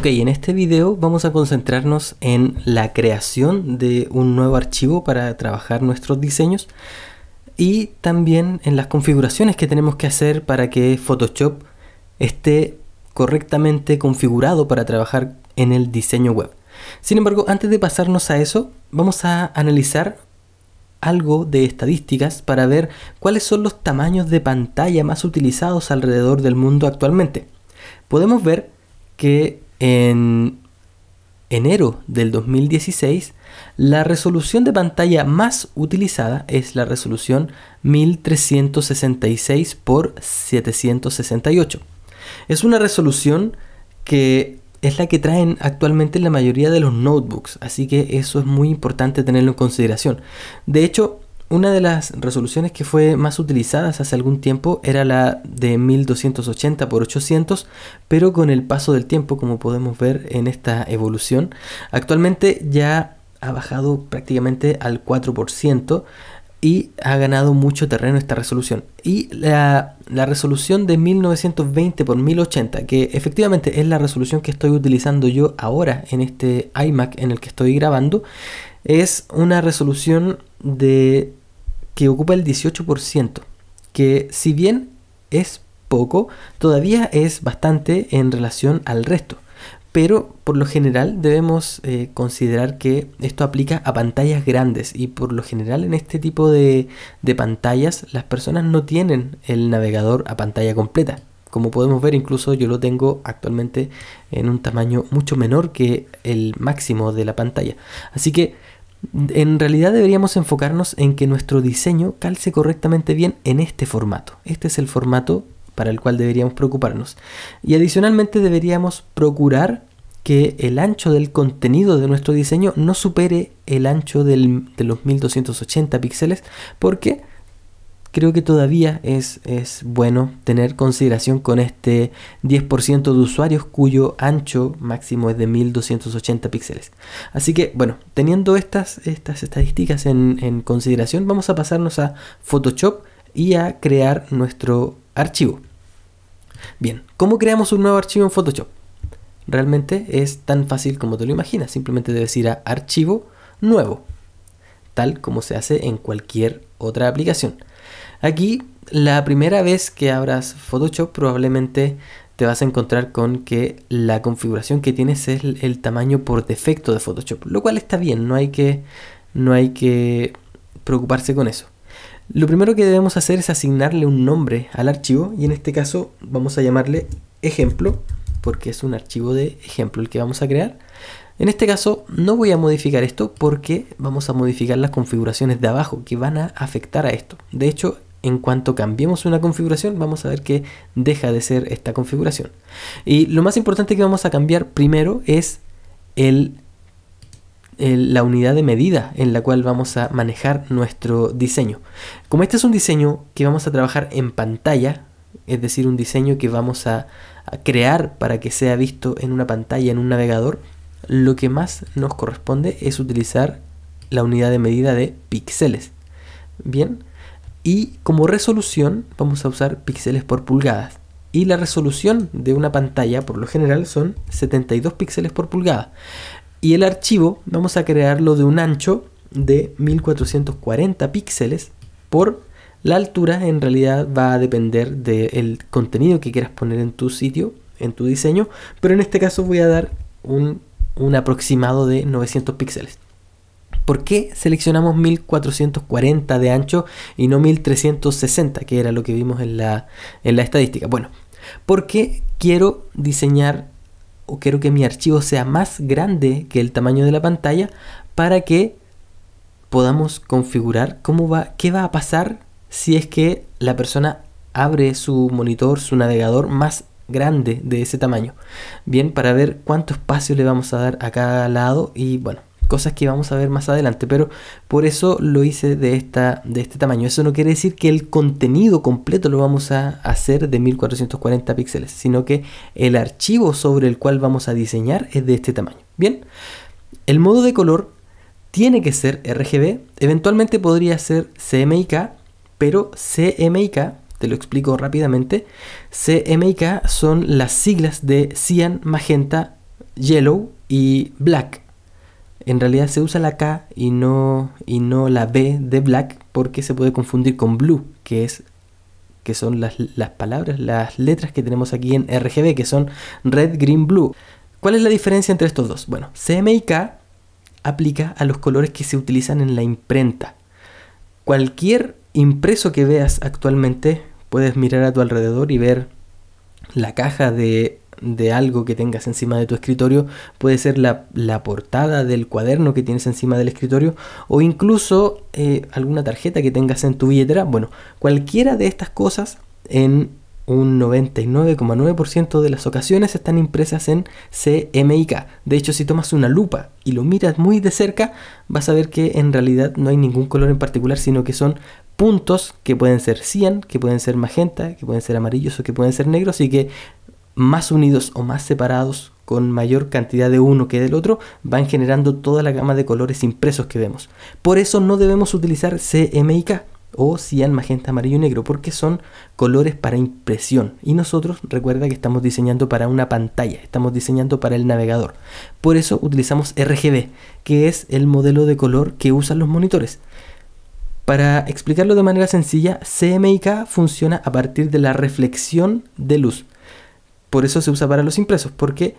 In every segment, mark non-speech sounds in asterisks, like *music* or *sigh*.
Ok, en este video vamos a concentrarnos en la creación de un nuevo archivo para trabajar nuestros diseños y también en las configuraciones que tenemos que hacer para que Photoshop esté correctamente configurado para trabajar en el diseño web. Sin embargo, antes de pasarnos a eso, vamos a analizar algo de estadísticas para ver cuáles son los tamaños de pantalla más utilizados alrededor del mundo actualmente. Podemos ver que en enero del 2016, la resolución de pantalla más utilizada es la resolución 1366 por 768. Es una resolución que es la que traen actualmente la mayoría de los notebooks, así que eso es muy importante tenerlo en consideración. De hecho, una de las resoluciones que fue más utilizadas hace algún tiempo era la de 1280 por 800, pero con el paso del tiempo, como podemos ver en esta evolución, actualmente ya ha bajado prácticamente al 4% y ha ganado mucho terreno esta resolución. Y la, resolución de 1920 por 1080, que efectivamente es la resolución que estoy utilizando yo ahora en este iMac en el que estoy grabando, es una resolución de que ocupa el 18%, que si bien es poco, todavía es bastante en relación al resto. Pero por lo general debemos eh, considerar que esto aplica a pantallas grandes y por lo general en este tipo de, de pantallas las personas no tienen el navegador a pantalla completa. Como podemos ver incluso yo lo tengo actualmente en un tamaño mucho menor que el máximo de la pantalla. Así que en realidad deberíamos enfocarnos en que nuestro diseño calce correctamente bien en este formato. Este es el formato para el cual deberíamos preocuparnos. Y adicionalmente deberíamos procurar que el ancho del contenido de nuestro diseño no supere el ancho de los 1280 píxeles porque creo que todavía es, es bueno tener consideración con este 10% de usuarios cuyo ancho máximo es de 1280 píxeles. Así que bueno, teniendo estas, estas estadísticas en, en consideración, vamos a pasarnos a Photoshop y a crear nuestro archivo. Bien, ¿cómo creamos un nuevo archivo en Photoshop? Realmente es tan fácil como te lo imaginas, simplemente debes ir a archivo nuevo, tal como se hace en cualquier otra aplicación. Aquí, la primera vez que abras Photoshop, probablemente te vas a encontrar con que la configuración que tienes es el, tamaño por defecto de Photoshop, lo cual está bien, no hay que, no hay que preocuparse con eso. Lo primero que debemos hacer es asignarle un nombre al archivo y en este caso vamos a llamarle ejemplo porque es un archivo de ejemplo el que vamos a crear. En este caso no voy a modificar esto porque vamos a modificar las configuraciones de abajo que van a afectar a esto. De hecho en cuanto cambiemos una configuración, vamos a ver que deja de ser esta configuración. Y lo más importante que vamos a cambiar primero es la unidad de medida en la cual vamos a manejar nuestro diseño. Como este es un diseño que vamos a trabajar en pantalla, es decir, un diseño que vamos a, a crear para que sea visto en una pantalla, en un navegador, lo que más nos corresponde es utilizar la unidad de medida de píxeles. Bien, y como resolución vamos a usar píxeles por pulgadas. Y la resolución de una pantalla por lo general son 72 píxeles por pulgada. Y el archivo vamos a crearlo de un ancho de 1440 píxeles por la altura en realidad va a depender del contenido que quieras poner en tu sitio, en tu diseño, pero en este caso voy a dar un, un aproximado de 900 píxeles. ¿Por qué seleccionamos 1440 de ancho y no 1360, que era lo que vimos en la, en la estadística? Bueno, porque quiero diseñar o quiero que mi archivo sea más grande que el tamaño de la pantalla para que podamos configurar cómo va, qué va a pasar si es que la persona abre su monitor, su navegador más grande de ese tamaño. Bien, para ver cuánto espacio le vamos a dar a cada lado y bueno, cosas que vamos a ver más adelante, pero por eso lo hice de, esta, de este tamaño. Eso no quiere decir que el contenido completo lo vamos a hacer de 1440 píxeles, sino que el archivo sobre el cual vamos a diseñar es de este tamaño. Bien, el modo de color tiene que ser RGB, eventualmente podría ser CMYK, pero CMYK, te lo explico rápidamente, CMYK son las siglas de Cyan, Magenta, Yellow y Black en realidad se usa la K y no, y no la B de black porque se puede confundir con blue, que es que son las, las palabras, las letras que tenemos aquí en RGB, que son red, green, blue. ¿Cuál es la diferencia entre estos dos? Bueno, K aplica a los colores que se utilizan en la imprenta. Cualquier impreso que veas actualmente, puedes mirar a tu alrededor y ver la caja de de algo que tengas encima de tu escritorio, puede ser la, portada del cuaderno que tienes encima del escritorio o incluso eh, alguna tarjeta que tengas en tu billetera. Bueno, cualquiera de estas cosas en un 99,9% de las ocasiones están impresas en CMYK. De hecho, si tomas una lupa y lo miras muy de cerca, vas a ver que en realidad no hay ningún color en particular, sino que son puntos que pueden ser cian, que pueden ser magenta, que pueden ser amarillos o que pueden ser negros y que más unidos o más separados, con mayor cantidad de uno que del otro, van generando toda la gama de colores impresos que vemos. Por eso no debemos utilizar CMYK o cian, magenta, amarillo y negro, porque son colores para impresión. Y nosotros, recuerda que estamos diseñando para una pantalla, estamos diseñando para el navegador. Por eso utilizamos RGB, que es el modelo de color que usan los monitores. Para explicarlo de manera sencilla, CMYK funciona a partir de la reflexión de luz. Por eso se usa para los impresos, porque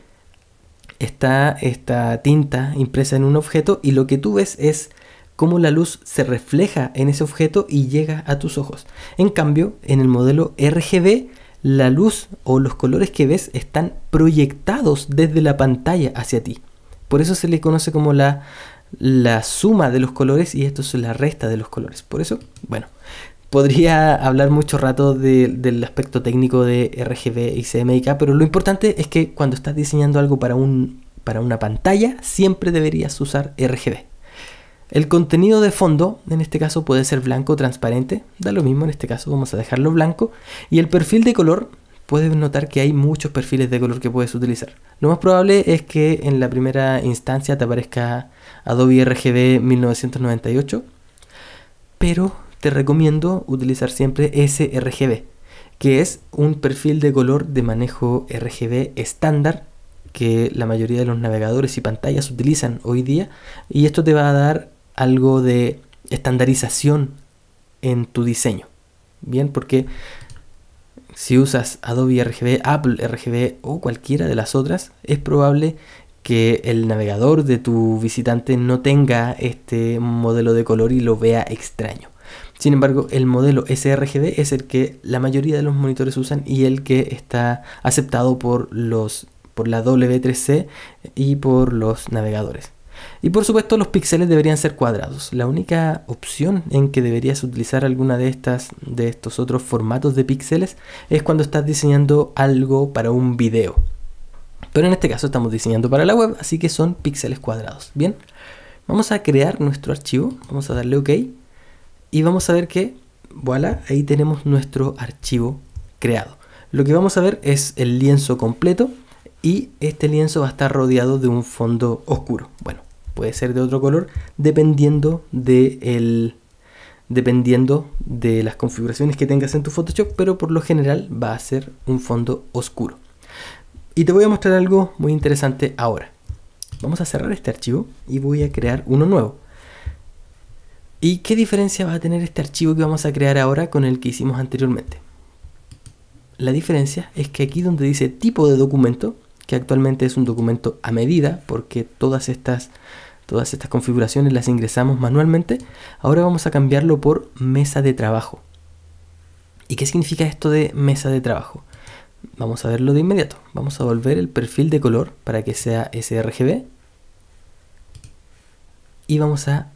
está esta tinta impresa en un objeto y lo que tú ves es cómo la luz se refleja en ese objeto y llega a tus ojos. En cambio, en el modelo RGB, la luz o los colores que ves están proyectados desde la pantalla hacia ti. Por eso se le conoce como la, la suma de los colores y esto es la resta de los colores. Por eso, bueno, podría hablar mucho rato del aspecto técnico de RGB y CMYK, pero lo importante es que cuando estás diseñando algo para, un, para una pantalla, siempre deberías usar RGB. El contenido de fondo, en este caso, puede ser blanco o transparente, da lo mismo, en este caso vamos a dejarlo blanco, y el perfil de color, puedes notar que hay muchos perfiles de color que puedes utilizar. Lo más probable es que en la primera instancia te aparezca Adobe RGB 1998, pero te recomiendo utilizar siempre sRGB, que es un perfil de color de manejo RGB estándar que la mayoría de los navegadores y pantallas utilizan hoy día y esto te va a dar algo de estandarización en tu diseño. Bien, porque si usas Adobe RGB, Apple RGB o cualquiera de las otras, es probable que el navegador de tu visitante no tenga este modelo de color y lo vea extraño. Sin embargo, el modelo sRGB es el que la mayoría de los monitores usan y el que está aceptado por, los, por la W3C y por los navegadores. Y por supuesto los píxeles deberían ser cuadrados. La única opción en que deberías utilizar alguna de estas de estos otros formatos de píxeles es cuando estás diseñando algo para un video. Pero en este caso estamos diseñando para la web, así que son píxeles cuadrados. Bien. Vamos a crear nuestro archivo, vamos a darle OK y vamos a ver que, voilà, ahí tenemos nuestro archivo creado. Lo que vamos a ver es el lienzo completo y este lienzo va a estar rodeado de un fondo oscuro. Bueno, puede ser de otro color dependiendo de dependiendo de las configuraciones que tengas en tu Photoshop, pero por lo general va a ser un fondo oscuro. Y te voy a mostrar algo muy interesante ahora. Vamos a cerrar este archivo y voy a crear uno nuevo. ¿Y qué diferencia va a tener este archivo que vamos a crear ahora con el que hicimos anteriormente? La diferencia es que aquí donde dice tipo de documento, que actualmente es un documento a medida, porque todas estas, todas estas configuraciones las ingresamos manualmente, ahora vamos a cambiarlo por mesa de trabajo. ¿Y qué significa esto de mesa de trabajo? Vamos a verlo de inmediato. Vamos a volver el perfil de color para que sea sRGB. Y vamos a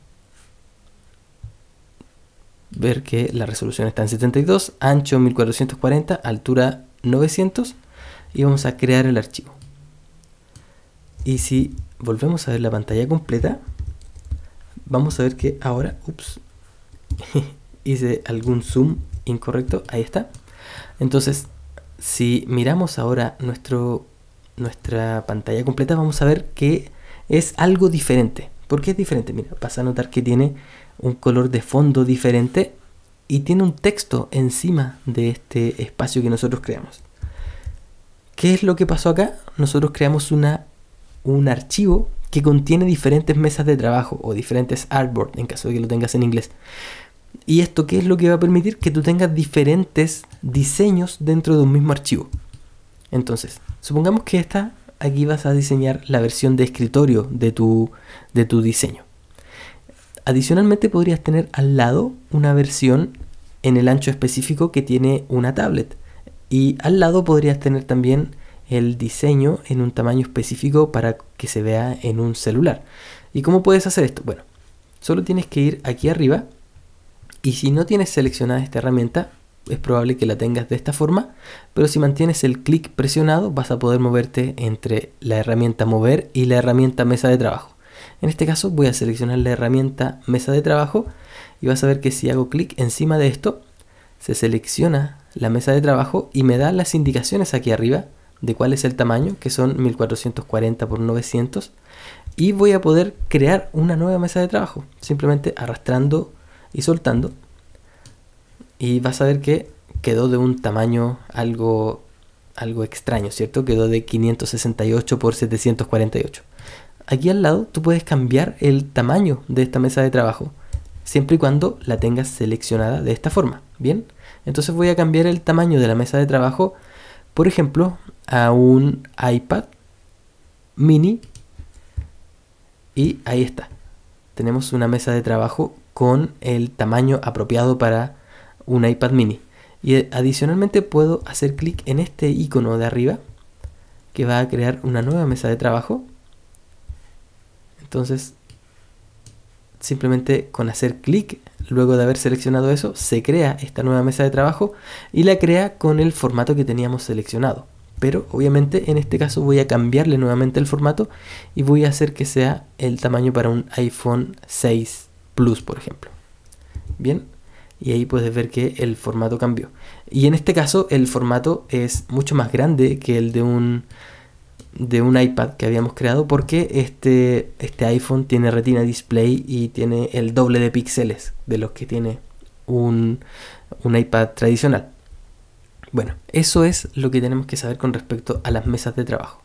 ver que la resolución está en 72, ancho 1440, altura 900 y vamos a crear el archivo. Y si volvemos a ver la pantalla completa, vamos a ver que ahora, ups, *laughs* hice algún zoom incorrecto, ahí está. Entonces, si miramos ahora nuestro, nuestra pantalla completa, vamos a ver que es algo diferente. ¿Por qué es diferente? Mira, vas a notar que tiene un color de fondo diferente y tiene un texto encima de este espacio que nosotros creamos. ¿Qué es lo que pasó acá? Nosotros creamos una, un archivo que contiene diferentes mesas de trabajo o diferentes artboards, en caso de que lo tengas en inglés. ¿Y esto qué es lo que va a permitir? Que tú tengas diferentes diseños dentro de un mismo archivo. Entonces, supongamos que esta aquí vas a diseñar la versión de escritorio de tu, de tu diseño. Adicionalmente podrías tener al lado una versión en el ancho específico que tiene una tablet. Y al lado podrías tener también el diseño en un tamaño específico para que se vea en un celular. ¿Y cómo puedes hacer esto? Bueno, solo tienes que ir aquí arriba y si no tienes seleccionada esta herramienta, es probable que la tengas de esta forma, pero si mantienes el clic presionado vas a poder moverte entre la herramienta mover y la herramienta mesa de trabajo. En este caso voy a seleccionar la herramienta mesa de trabajo y vas a ver que si hago clic encima de esto, se selecciona la mesa de trabajo y me da las indicaciones aquí arriba de cuál es el tamaño, que son 1440 x 900 y voy a poder crear una nueva mesa de trabajo, simplemente arrastrando y soltando y vas a ver que quedó de un tamaño algo, algo extraño, ¿cierto? Quedó de 568 por 748. Aquí al lado tú puedes cambiar el tamaño de esta mesa de trabajo, siempre y cuando la tengas seleccionada de esta forma, ¿bien? Entonces voy a cambiar el tamaño de la mesa de trabajo, por ejemplo, a un iPad mini y ahí está. Tenemos una mesa de trabajo con el tamaño apropiado para un iPad mini. Y eh, adicionalmente puedo hacer clic en este icono de arriba que va a crear una nueva mesa de trabajo. Entonces, simplemente con hacer clic, luego de haber seleccionado eso, se crea esta nueva mesa de trabajo y la crea con el formato que teníamos seleccionado. Pero obviamente en este caso voy a cambiarle nuevamente el formato y voy a hacer que sea el tamaño para un iPhone 6 Plus, por ejemplo. Bien, y ahí puedes ver que el formato cambió. Y en este caso el formato es mucho más grande que el de un, de un iPad que habíamos creado porque este, este iPhone tiene retina display y tiene el doble de píxeles de los que tiene un iPad tradicional. Bueno, eso es lo que tenemos que saber con respecto a las mesas de trabajo.